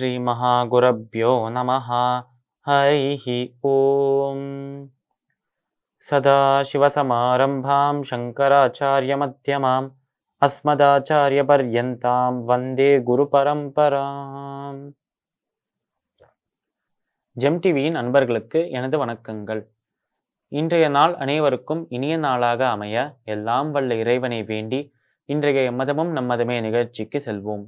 ஓம் சதா हरिः ॐ सदाशिवसमारम्भां शङ्कराचार्यमध्यमाम् अस्मदाचार्यपर्यन्तां வந்தே குருபரம்பராம் ஜெம் டிவியின் அன்பர்களுக்கு எனது வணக்கங்கள் இன்றைய நாள் அனைவருக்கும் இனிய நாளாக அமைய எல்லாம் வல்ல இறைவனை வேண்டி இன்றைய மதமும் நம்மதமே நிகழ்ச்சிக்கு செல்வோம்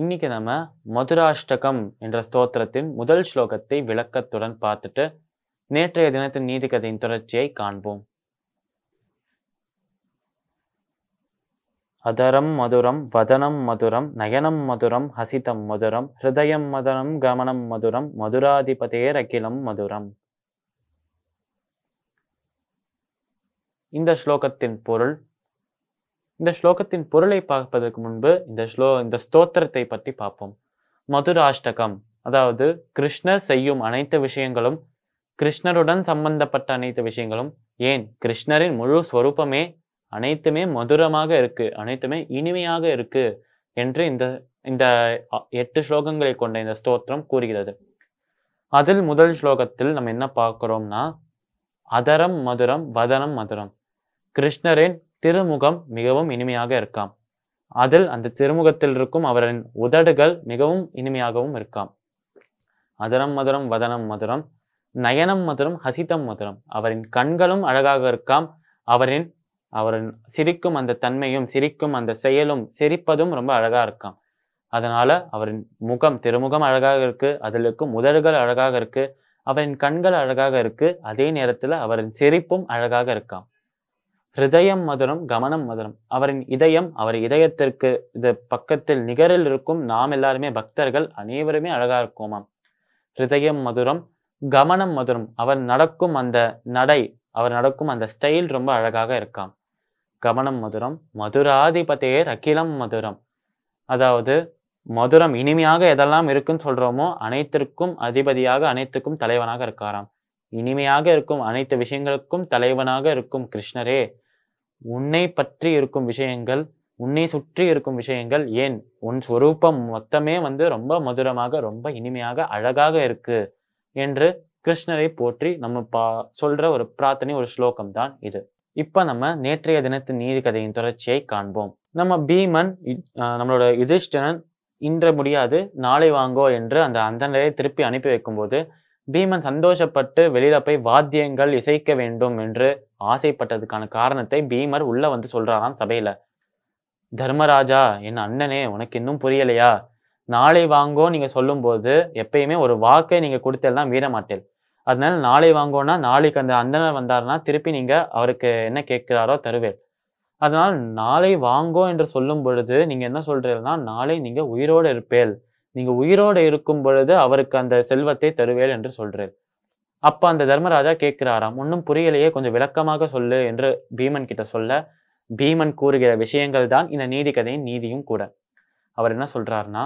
இன்னைக்கு நம்ம மதுராஷ்டகம் என்ற ஸ்தோத்திரத்தின் முதல் ஸ்லோகத்தை விளக்கத்துடன் பார்த்துட்டு நேற்றைய தினத்தின் நீதிக்கதையின் தொடர்ச்சியை காண்போம் அதரம் மதுரம் வதனம் மதுரம் நயனம் மதுரம் ஹசிதம் மதுரம் ஹிருதயம் மதுரம் கமனம் மதுரம் மதுராதிபதே அகிலம் மதுரம் இந்த ஸ்லோகத்தின் பொருள் இந்த ஸ்லோகத்தின் பொருளை பார்ப்பதற்கு முன்பு இந்த ஸ்லோ இந்த ஸ்தோத்திரத்தை பற்றி பார்ப்போம் மதுராஷ்டகம் அதாவது கிருஷ்ணர் செய்யும் அனைத்து விஷயங்களும் கிருஷ்ணருடன் சம்பந்தப்பட்ட அனைத்து விஷயங்களும் ஏன் கிருஷ்ணரின் முழு ஸ்வரூபமே அனைத்துமே மதுரமாக இருக்கு அனைத்துமே இனிமையாக இருக்கு என்று இந்த இந்த எட்டு ஸ்லோகங்களை கொண்ட இந்த ஸ்தோத்திரம் கூறுகிறது அதில் முதல் ஸ்லோகத்தில் நம்ம என்ன பார்க்கிறோம்னா அதரம் மதுரம் வதனம் மதுரம் கிருஷ்ணரின் திருமுகம் மிகவும் இனிமையாக இருக்காம் அதில் அந்த திருமுகத்தில் இருக்கும் அவரின் உதடுகள் மிகவும் இனிமையாகவும் இருக்காம் அதரம் மதுரம் வதனம் மதுரம் நயனம் மதுரம் ஹசிதம் மதுரம் அவரின் கண்களும் அழகாக இருக்காம் அவரின் அவரின் சிரிக்கும் அந்த தன்மையும் சிரிக்கும் அந்த செயலும் சிரிப்பதும் ரொம்ப அழகாக இருக்காம் அதனால அவரின் முகம் திருமுகம் அழகாக இருக்கு அதில் இருக்கும் உதடுகள் அழகாக இருக்கு அவரின் கண்கள் அழகாக இருக்கு அதே நேரத்தில் அவரின் சிரிப்பும் அழகாக இருக்காம் ஹிருதயம் மதுரம் கமனம் மதுரம் அவரின் இதயம் அவர் இதயத்திற்கு இது பக்கத்தில் நிகரில் இருக்கும் நாம் எல்லாருமே பக்தர்கள் அனைவருமே அழகா இருக்கோமாம் ஹிருதயம் மதுரம் கமனம் மதுரம் அவர் நடக்கும் அந்த நடை அவர் நடக்கும் அந்த ஸ்டைல் ரொம்ப அழகாக இருக்காம் கமனம் மதுரம் மதுராதிபதியர் அகிலம் மதுரம் அதாவது மதுரம் இனிமையாக எதெல்லாம் இருக்குன்னு சொல்றோமோ அனைத்திற்கும் அதிபதியாக அனைத்துக்கும் தலைவனாக இருக்காராம் இனிமையாக இருக்கும் அனைத்து விஷயங்களுக்கும் தலைவனாக இருக்கும் கிருஷ்ணரே உன்னை பற்றி இருக்கும் விஷயங்கள் உன்னை சுற்றி இருக்கும் விஷயங்கள் ஏன் உன் ஸ்வரூபம் மொத்தமே வந்து ரொம்ப மதுரமாக ரொம்ப இனிமையாக அழகாக இருக்கு என்று கிருஷ்ணரை போற்றி நம்ம பா சொல்ற ஒரு பிரார்த்தனை ஒரு ஸ்லோகம் தான் இது இப்ப நம்ம நேற்றைய தினத்து நீதி கதையின் தொடர்ச்சியை காண்போம் நம்ம பீமன் நம்மளோட யுதிஷ்டனன் இன்ற முடியாது நாளை வாங்கோ என்று அந்த அந்தனரை திருப்பி அனுப்பி வைக்கும்போது பீமன் சந்தோஷப்பட்டு வெளியில போய் வாத்தியங்கள் இசைக்க வேண்டும் என்று ஆசைப்பட்டதுக்கான காரணத்தை பீமர் உள்ள வந்து சொல்றாராம் சபையில தர்மராஜா என் அண்ணனே உனக்கு இன்னும் புரியலையா நாளை வாங்கோ நீங்க சொல்லும்போது எப்பயுமே ஒரு வாக்கை நீங்க கொடுத்தெல்லாம் மீற மாட்டேன் அதனால நாளை வாங்கோன்னா நாளைக்கு அந்த அண்ணன் வந்தாருன்னா திருப்பி நீங்க அவருக்கு என்ன கேட்கிறாரோ தருவேன் அதனால் நாளை வாங்கோ என்று சொல்லும் பொழுது நீங்க என்ன சொல்றீங்கன்னா நாளை நீங்க உயிரோடு இருப்பேல் நீங்க உயிரோடு இருக்கும் பொழுது அவருக்கு அந்த செல்வத்தை தருவேல் என்று சொல்றேன் அப்போ அந்த தர்மராஜா கேட்கிறாராம் ஒன்றும் புரியலையே கொஞ்சம் விளக்கமாக சொல்லு என்று பீமன் கிட்ட சொல்ல பீமன் கூறுகிற விஷயங்கள் தான் இந்த நீதி கதையின் நீதியும் கூட அவர் என்ன சொல்றாருன்னா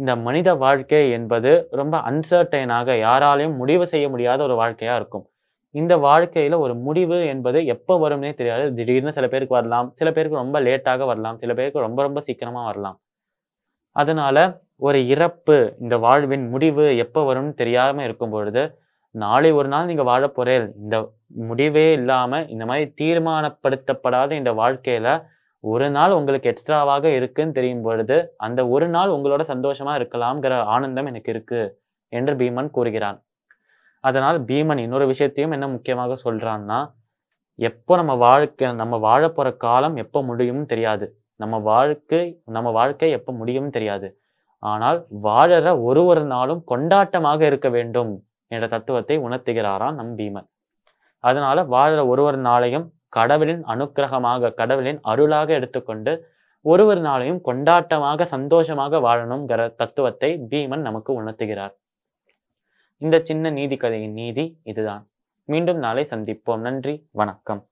இந்த மனித வாழ்க்கை என்பது ரொம்ப அன்சர்டைனாக யாராலையும் முடிவு செய்ய முடியாத ஒரு வாழ்க்கையா இருக்கும் இந்த வாழ்க்கையில ஒரு முடிவு என்பது எப்போ வரும்னே தெரியாது திடீர்னு சில பேருக்கு வரலாம் சில பேருக்கு ரொம்ப லேட்டாக வரலாம் சில பேருக்கு ரொம்ப ரொம்ப சீக்கிரமா வரலாம் அதனால ஒரு இறப்பு இந்த வாழ்வின் முடிவு எப்போ வரும்னு தெரியாம இருக்கும் பொழுது நாளை ஒரு நாள் நீங்கள் வாழப்போறே இந்த முடிவே இல்லாமல் இந்த மாதிரி தீர்மானப்படுத்தப்படாத இந்த வாழ்க்கையில் ஒரு நாள் உங்களுக்கு எக்ஸ்ட்ராவாக இருக்குன்னு தெரியும் பொழுது அந்த ஒரு நாள் உங்களோட சந்தோஷமாக இருக்கலாம்ங்கிற ஆனந்தம் எனக்கு இருக்குது என்று பீமன் கூறுகிறான் அதனால் பீமன் இன்னொரு விஷயத்தையும் என்ன முக்கியமாக சொல்கிறான்னா எப்போ நம்ம வாழ்க்கை நம்ம வாழப்போகிற காலம் எப்போ முடியும்னு தெரியாது நம்ம வாழ்க்கை நம்ம வாழ்க்கை எப்போ முடியும்னு தெரியாது ஆனால் வாழற ஒரு ஒரு நாளும் கொண்டாட்டமாக இருக்க வேண்டும் என்ற தத்துவத்தை உணர்த்துகிறாராம் நம் பீமன் அதனால வாழ்கிற ஒருவர் நாளையும் கடவுளின் அனுக்கிரகமாக கடவுளின் அருளாக எடுத்துக்கொண்டு ஒரு ஒரு நாளையும் கொண்டாட்டமாக சந்தோஷமாக வாழணுங்கிற தத்துவத்தை பீமன் நமக்கு உணர்த்துகிறார் இந்த சின்ன நீதி கதையின் நீதி இதுதான் மீண்டும் நாளை சந்திப்போம் நன்றி வணக்கம்